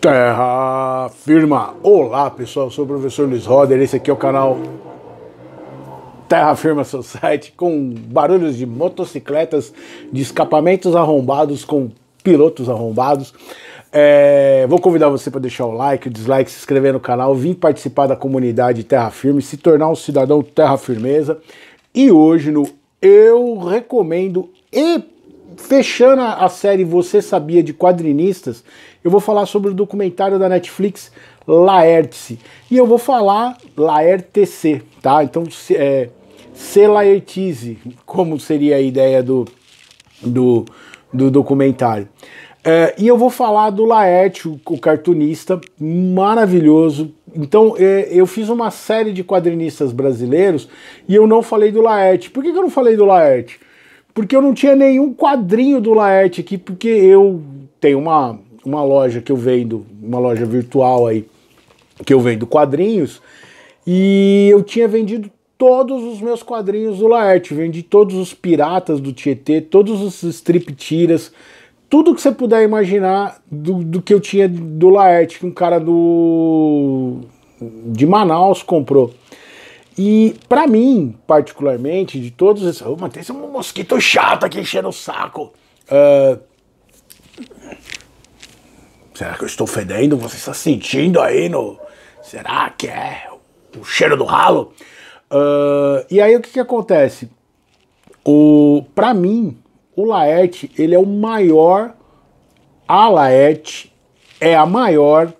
Terra Firma. Olá pessoal, Eu sou o professor Luiz Roder, esse aqui é o canal Terra Firma Society com barulhos de motocicletas, de escapamentos arrombados com pilotos arrombados. É, vou convidar você para deixar o like, o dislike, se inscrever no canal, vir participar da comunidade Terra Firme, se tornar um cidadão Terra Firmeza. E hoje no Eu Recomendo e fechando a série Você Sabia de Quadrinistas, eu vou falar sobre o documentário da Netflix Laertice. E eu vou falar Laertc, tá? Então, se é, C. Laertise, como seria a ideia do, do, do documentário. É, e eu vou falar do Laerte, o, o cartunista, maravilhoso. Então, é, eu fiz uma série de quadrinistas brasileiros e eu não falei do Laerte. Por que, que eu não falei do Laerte? porque eu não tinha nenhum quadrinho do Laerte aqui, porque eu tenho uma, uma loja que eu vendo, uma loja virtual aí, que eu vendo quadrinhos, e eu tinha vendido todos os meus quadrinhos do Laerte, vendi todos os piratas do Tietê, todos os strip tiras, tudo que você puder imaginar do, do que eu tinha do Laerte, que um cara do de Manaus comprou. E para mim, particularmente, de todos esses. Oh, mas tem um mosquito chato aqui enchendo o saco. Uh, será que eu estou fedendo? Você está sentindo aí no. Será que é o cheiro do ralo? Uh, e aí o que, que acontece? O, para mim, o Laerte, ele é o maior. A Laerte é a maior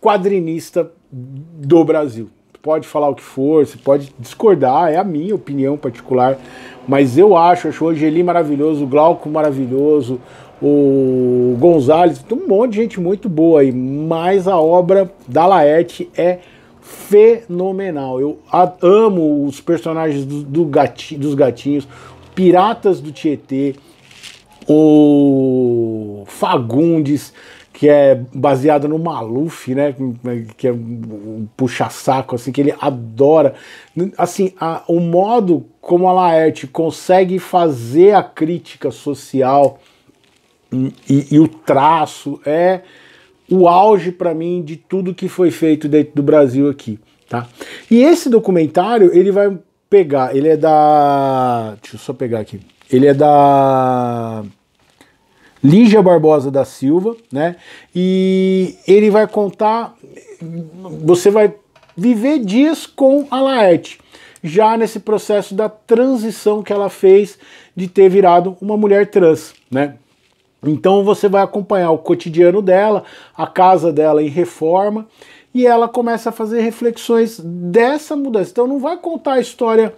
quadrinista do Brasil pode falar o que for, você pode discordar, é a minha opinião particular, mas eu acho, acho o Angeli maravilhoso, o Glauco maravilhoso, o Gonzalez, um monte de gente muito boa aí, mas a obra da Laerte é fenomenal. Eu amo os personagens do, do gatinho, dos gatinhos, Piratas do Tietê, o Fagundes, que é baseado no Maluf, né? Que é um puxa-saco, assim, que ele adora. Assim, a, o modo como a Laerte consegue fazer a crítica social e, e o traço é o auge para mim de tudo que foi feito dentro do Brasil aqui, tá? E esse documentário, ele vai pegar, ele é da... Deixa eu só pegar aqui. Ele é da... Lígia Barbosa da Silva, né? E ele vai contar, você vai viver dias com a Laerte, já nesse processo da transição que ela fez de ter virado uma mulher trans, né? Então você vai acompanhar o cotidiano dela, a casa dela em reforma, e ela começa a fazer reflexões dessa mudança. Então não vai contar a história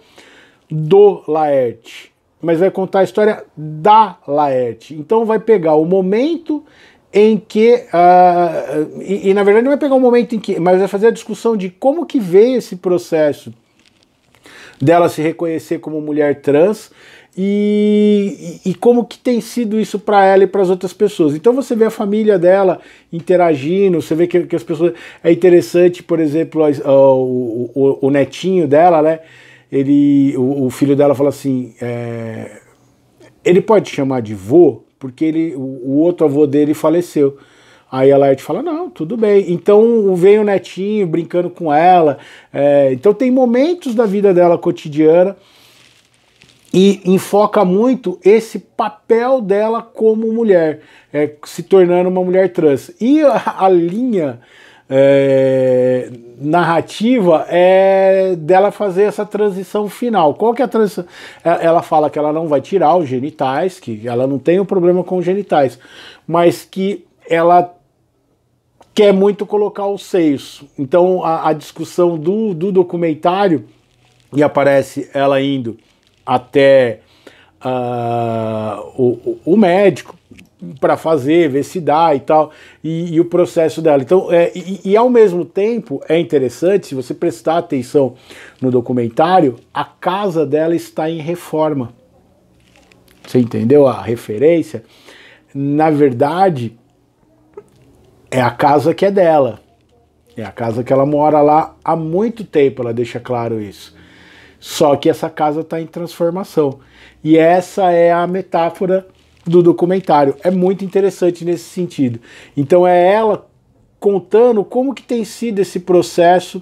do Laerte, mas vai contar a história da Laerte. Então vai pegar o momento em que uh, e, e, na verdade não vai pegar o momento em que, mas vai fazer a discussão de como que veio esse processo dela se reconhecer como mulher trans e, e, como que tem sido isso para ela e para as outras pessoas. Então você vê a família dela interagindo, você vê que, que as pessoas é interessante, por exemplo, a, a, o, o, o netinho dela, né? ele, o, o filho dela fala assim, é, ele pode chamar de vô, porque ele, o, o outro avô dele faleceu. Aí a Laerte fala, não, tudo bem. Então vem o netinho brincando com ela. É, então tem momentos da vida dela cotidiana e enfoca muito esse papel dela como mulher, é, se tornando uma mulher trans. E a, a linha é, narrativa é dela fazer essa transição final. Qual que é a transição? É, ela fala que ela não vai tirar os genitais, que ela não tem um problema com os genitais, mas que ela quer muito colocar os seios. Então a, a discussão do, do documentário e aparece ela indo até uh, o, o médico para fazer, ver se dá e tal, e, e o processo dela. Então, é, e, e, ao mesmo tempo é interessante, se você prestar atenção no documentário, a casa dela está em reforma. Você entendeu a referência? Na verdade, é a casa que é dela. É a casa que ela mora lá há muito tempo, ela deixa claro isso. Só que essa casa está em transformação. E essa é a metáfora do documentário. É muito interessante nesse sentido. Então é ela contando como que tem sido esse processo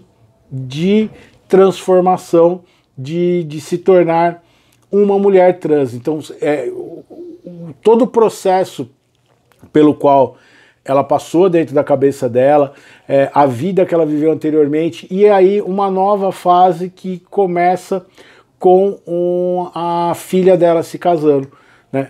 de transformação, de, de se tornar uma mulher trans. Então é, todo o processo pelo qual ela passou dentro da cabeça dela, é, a vida que ela viveu anteriormente, e aí uma nova fase que começa com um, a filha dela se casando. Né?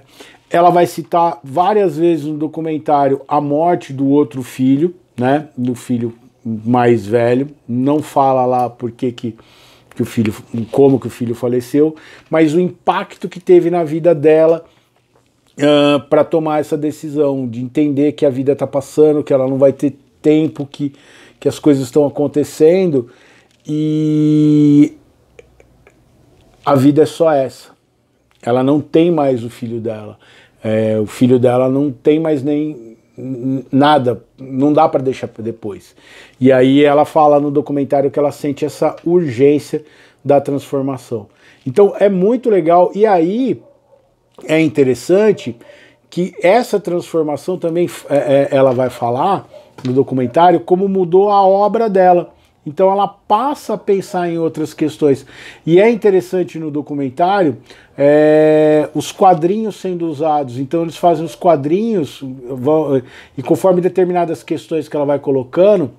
Ela vai citar várias vezes no documentário a morte do outro filho, né? Do filho mais velho. Não fala lá por que que que o filho, como que o filho faleceu, mas o impacto que teve na vida dela uh, ah, para tomar essa decisão, de entender que a vida está passando, que ela não vai ter tempo, que, que as coisas estão acontecendo e a vida é só essa. Ela não tem mais o filho dela. É, o filho dela não tem mais nem nada, não dá para deixar para depois. E aí ela fala no documentário que ela sente essa urgência da transformação. Então é muito legal e aí é interessante que essa transformação também é, é ela vai falar no documentário como mudou a obra dela. Então ela passa a pensar em outras questões. E é interessante no documentário é, os quadrinhos sendo usados. Então eles fazem os quadrinhos vão, eh, e conforme determinadas questões que ela vai colocando,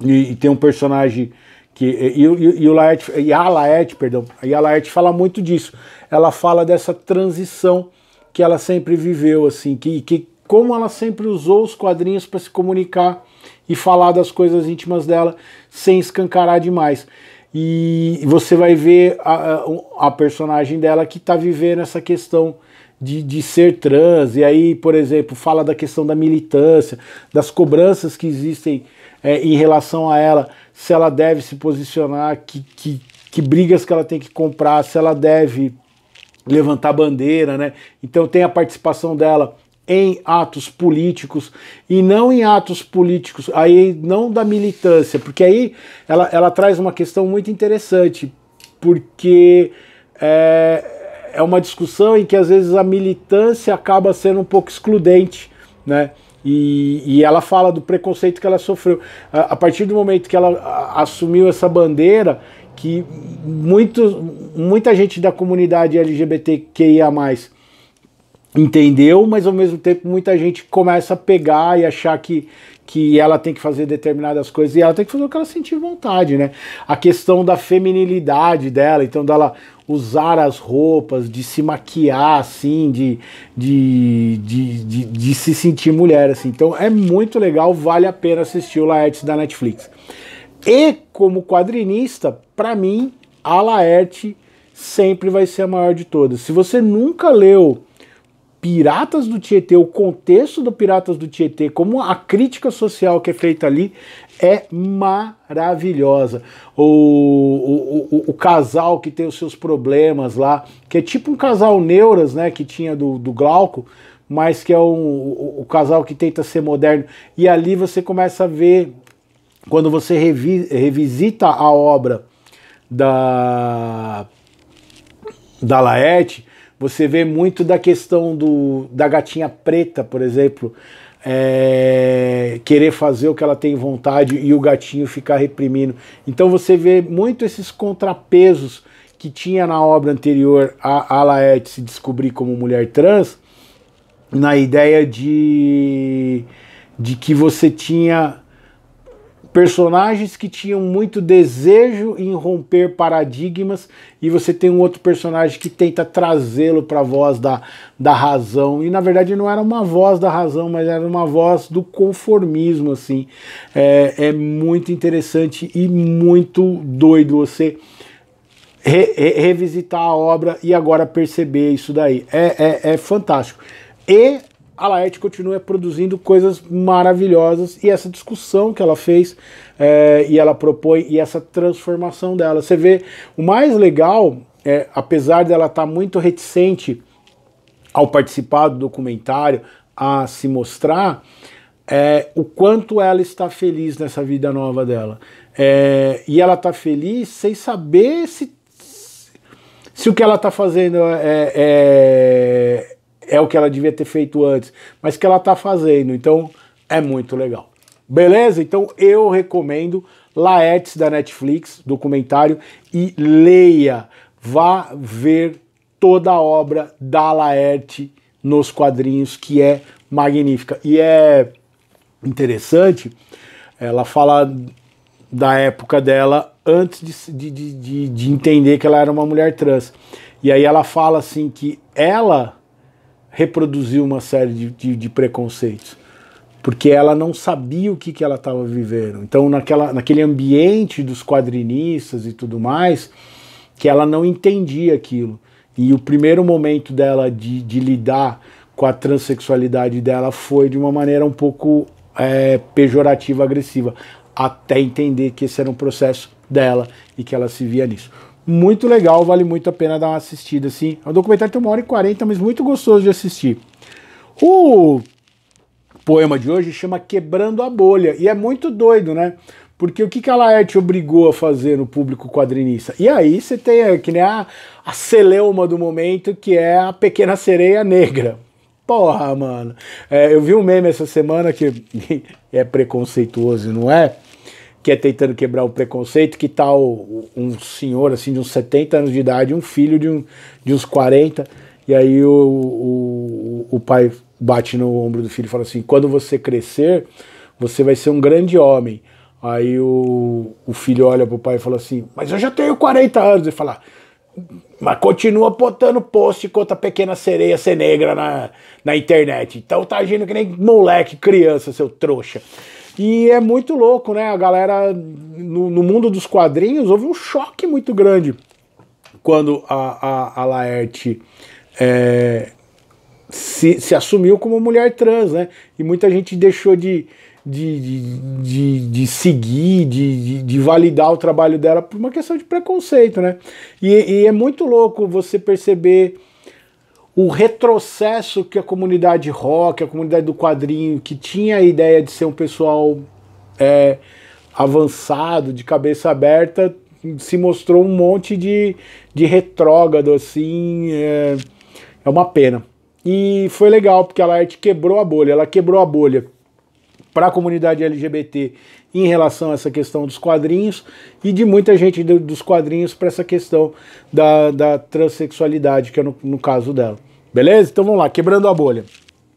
e, e tem um personagem que. E, e, e o Laerte, e a Laerte, perdão, e a Laerte fala muito disso. Ela fala dessa transição que ela sempre viveu, assim, que, que como ela sempre usou os quadrinhos para se comunicar e falar das coisas íntimas dela sem escancarar demais. E você vai ver a, a personagem dela que está vivendo essa questão de, de ser trans, e aí, por exemplo, fala da questão da militância, das cobranças que existem é, em relação a ela, se ela deve se posicionar, que, que, que brigas que ela tem que comprar, se ela deve levantar bandeira, né? Então tem a participação dela em atos políticos e não em atos políticos, aí não da militância, porque aí ela, ela traz uma questão muito interessante, porque é, é uma discussão em que às vezes a militância acaba sendo um pouco excludente, né? E, e, ela fala do preconceito que ela sofreu. A, a, partir do momento que ela assumiu essa bandeira, que muito, muita gente da comunidade LGBTQIA, entendeu, mas ao mesmo tempo muita gente começa a pegar e achar que, que ela tem que fazer determinadas coisas e ela tem que fazer o que ela sentir vontade, né? A questão da feminilidade dela, então dela usar as roupas, de se maquiar assim, de, de, de, de, de se sentir mulher, assim. Então é muito legal, vale a pena assistir o Laertes da Netflix. E como quadrinista, para mim, a Laerte sempre vai ser a maior de todas. Se você nunca leu Piratas do Tietê, o contexto do Piratas do Tietê, como a crítica social que é feita ali é maravilhosa. O, o, o, o casal que tem os seus problemas lá, que é tipo um casal Neuras, né, que tinha do, do Glauco, mas que é um, o, o casal que tenta ser moderno. E ali você começa a ver, quando você revi, revisita a obra da, da Laerte, você vê muito da questão do, da gatinha preta, por exemplo, é, querer fazer o que ela tem vontade e o gatinho ficar reprimindo. Então você vê muito esses contrapesos que tinha na obra anterior a, a Laerte se descobrir como mulher trans, na ideia de, de que você tinha personagens que tinham muito desejo em romper paradigmas e você tem um outro personagem que tenta trazê-lo para a voz da, da razão e na verdade não era uma voz da razão mas era uma voz do conformismo assim é, é muito interessante e muito doido você re, re, revisitar a obra e agora perceber isso daí é, é, é fantástico e a Laerte continua produzindo coisas maravilhosas e essa discussão que ela fez é, e ela propõe e essa transformação dela. Você vê, o mais legal, é, apesar dela estar tá muito reticente ao participar do documentário, a se mostrar, é, o quanto ela está feliz nessa vida nova dela. É, e ela está feliz sem saber se, se o que ela está fazendo é, é é o que ela devia ter feito antes, mas que ela está fazendo. Então é muito legal. Beleza? Então eu recomendo Laertes da Netflix, documentário, e leia. Vá ver toda a obra da Laerte nos quadrinhos, que é magnífica. E é interessante, ela fala da época dela antes de, de, de, de entender que ela era uma mulher trans. E aí ela fala assim que ela reproduziu uma série de, de, de preconceitos, porque ela não sabia o que, que ela estava vivendo. Então, naquela, naquele ambiente dos quadrinistas e tudo mais, que ela não entendia aquilo. E o primeiro momento dela de, de lidar com a transexualidade dela foi de uma maneira um pouco é, pejorativa, agressiva, até entender que esse era um processo dela e que ela se via nisso muito legal, vale muito a pena dar uma assistida, assim. o documentário tem uma hora e quarenta, mas muito gostoso de assistir. O poema de hoje chama Quebrando a Bolha, e é muito doido, né? Porque o que, que a Laerte obrigou a fazer no público quadrinista? E aí você tem é, que nem a, a celeuma do momento, que é a pequena sereia negra. Porra, mano. É, eu vi um meme essa semana que é preconceituoso, não é? que é tentando quebrar o preconceito, que tal tá um senhor assim de uns 70 anos de idade, um filho de, um, de uns 40, e aí o, o, o pai bate no ombro do filho e fala assim: quando você crescer, você vai ser um grande homem. Aí o, o filho olha pro pai e fala assim: Mas eu já tenho 40 anos. Ele fala: Mas continua botando post contra a pequena sereia ser negra na, na internet. Então tá agindo que nem moleque, criança, seu trouxa. E é muito louco, né? A galera no, no mundo dos quadrinhos houve um choque muito grande quando a, a, a Laerte é, se, se assumiu como mulher trans, né? E muita gente deixou de, de, de, de, de, seguir, de, de, de, validar o trabalho dela por uma questão de preconceito, né? E, e é muito louco você perceber o retrocesso que a comunidade rock, a comunidade do quadrinho, que tinha a ideia de ser um pessoal é, avançado, de cabeça aberta, se mostrou um monte de, de retrógrado, assim, é, é uma pena. E foi legal, porque a arte quebrou a bolha, ela quebrou a bolha para a comunidade LGBT em relação a essa questão dos quadrinhos e de muita gente do, dos quadrinhos para essa questão da, da transexualidade, que é no, no, caso dela. Beleza? Então vamos lá, quebrando a bolha.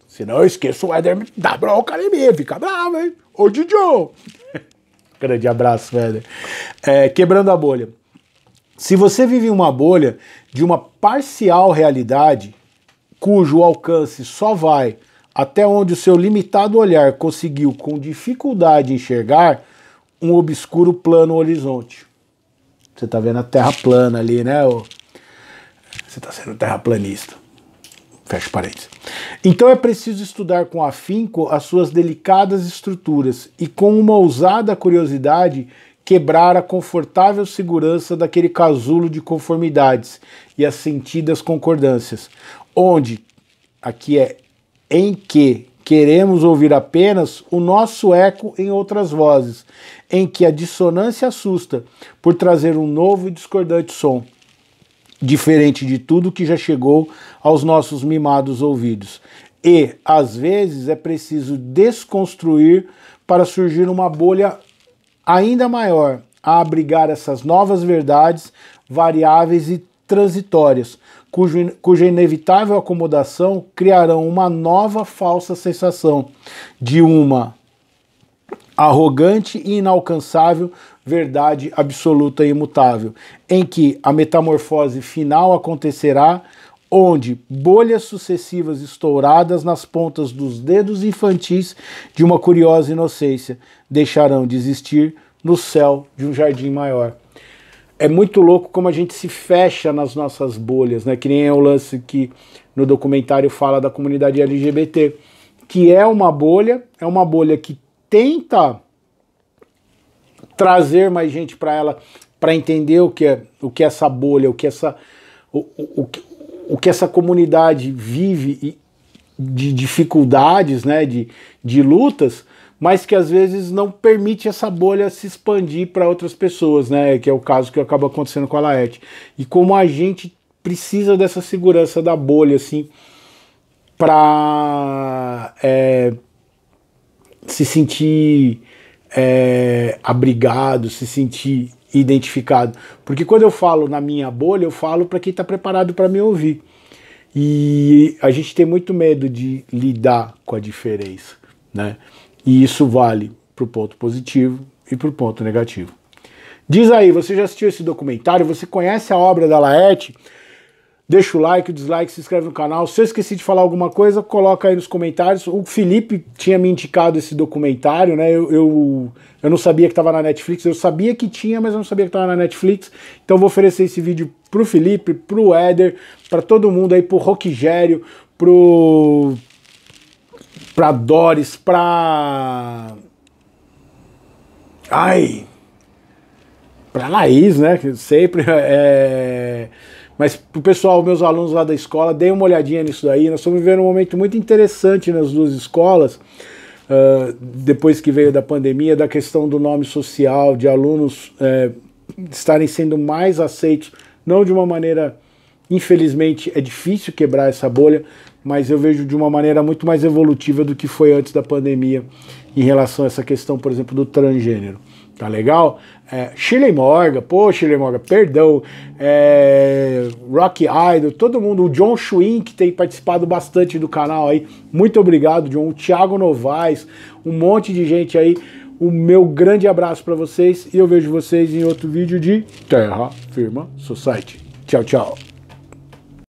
Senão eu esqueço o Éder dá bronca em mim, fica bravo, hein? Ô Didio! Grande abraço, Éder. É, quebrando a bolha. Se você vive uma bolha de uma parcial realidade, cujo alcance só vai até onde o seu limitado olhar conseguiu com dificuldade enxergar um obscuro plano horizonte. Você está vendo a terra plana ali, né? Você está sendo terraplanista. Fecha parênteses. Então é preciso estudar com afinco as suas delicadas estruturas e com uma ousada curiosidade quebrar a confortável segurança daquele casulo de conformidades e as sentidas concordâncias, onde aqui é em que queremos ouvir apenas o nosso eco em outras vozes, em que a dissonância assusta por trazer um novo e discordante som, diferente de tudo que já chegou aos nossos mimados ouvidos. E, às vezes, é preciso desconstruir para surgir uma bolha ainda maior a abrigar essas novas verdades variáveis e transitórias, cujo, cuja inevitável acomodação criarão uma nova falsa sensação de uma arrogante e inalcançável verdade absoluta e imutável, em que a metamorfose final acontecerá onde bolhas sucessivas estouradas nas pontas dos dedos infantis de uma curiosa inocência deixarão de existir no céu de um jardim maior é muito louco como a gente se fecha nas nossas bolhas, né? Que nem é o lance que no documentário fala da comunidade LGBT, que é uma bolha, é uma bolha que tenta trazer mais gente para ela, para entender o que é, o que é essa bolha, o que essa o, o, o que essa comunidade vive de dificuldades, né, de, de lutas, mas que às vezes não permite essa bolha se expandir para outras pessoas, né? Que é o caso que acaba acontecendo com a Laet. E como a gente precisa dessa segurança da bolha, assim, para é, se sentir é, abrigado, se sentir identificado. Porque quando eu falo na minha bolha, eu falo para quem está preparado para me ouvir. E a gente tem muito medo de lidar com a diferença, né? E isso vale para o ponto positivo e para o ponto negativo. Diz aí, você já assistiu esse documentário? Você conhece a obra da Laerte? Deixa o like, o dislike, se inscreve no canal. Se eu esqueci de falar alguma coisa, coloca aí nos comentários. O Felipe tinha me indicado esse documentário, né? Eu, eu, eu não sabia que estava na Netflix. Eu sabia que tinha, mas eu não sabia que estava na Netflix. Então vou oferecer esse vídeo pro Felipe, pro Éder, para todo mundo aí, pro Roquigério, pro para Doris, para ai, para Laís, né? Que sempre é... Mas pro pessoal, meus alunos lá da escola, deem uma olhadinha nisso daí. Nós estamos vivendo um momento muito interessante nas duas escolas, uh, depois que veio da pandemia, da questão do nome social, de alunos é, estarem sendo mais aceitos, não de uma maneira Infelizmente é difícil quebrar essa bolha, mas eu vejo de uma maneira muito mais evolutiva do que foi antes da pandemia em relação a essa questão, por exemplo, do transgênero. Tá legal? É, Shirley Morgan, pô, Shirley Morgan, perdão. É, Rock Idol, todo mundo. O John Schwinn, que tem participado bastante do canal aí. Muito obrigado, John. O Thiago Novaes, um monte de gente aí. O meu grande abraço para vocês e eu vejo vocês em outro vídeo de Terra Firma Society. Tchau, tchau.